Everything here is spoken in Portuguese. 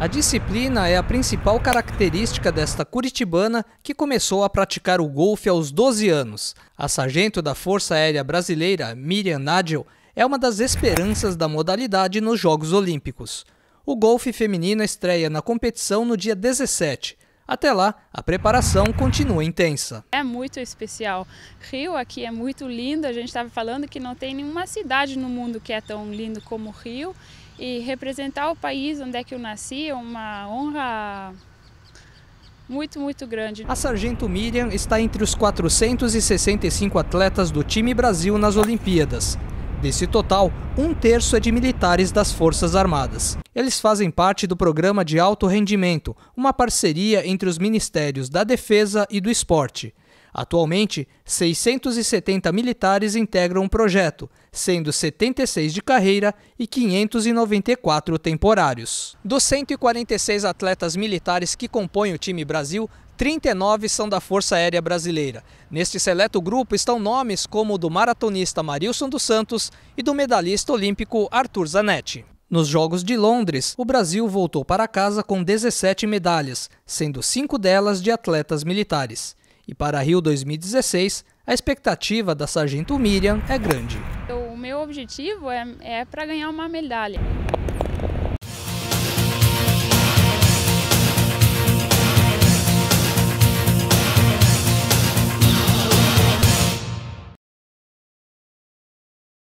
A disciplina é a principal característica desta curitibana que começou a praticar o golfe aos 12 anos. A sargento da Força Aérea Brasileira, Miriam Nadel, é uma das esperanças da modalidade nos Jogos Olímpicos. O golfe feminino estreia na competição no dia 17 até lá, a preparação continua intensa. É muito especial. Rio aqui é muito lindo. A gente estava falando que não tem nenhuma cidade no mundo que é tão lindo como Rio. E representar o país onde é que eu nasci é uma honra muito, muito grande. A Sargento Miriam está entre os 465 atletas do time Brasil nas Olimpíadas. Desse total, um terço é de militares das Forças Armadas. Eles fazem parte do Programa de Alto Rendimento, uma parceria entre os Ministérios da Defesa e do Esporte. Atualmente, 670 militares integram o projeto, sendo 76 de carreira e 594 temporários. Dos 146 atletas militares que compõem o time Brasil, 39 são da Força Aérea Brasileira. Neste seleto grupo estão nomes como o do maratonista Marilson dos Santos e do medalhista olímpico Arthur Zanetti. Nos Jogos de Londres, o Brasil voltou para casa com 17 medalhas, sendo cinco delas de atletas militares. E para Rio 2016, a expectativa da sargento Miriam é grande. O meu objetivo é, é para ganhar uma medalha.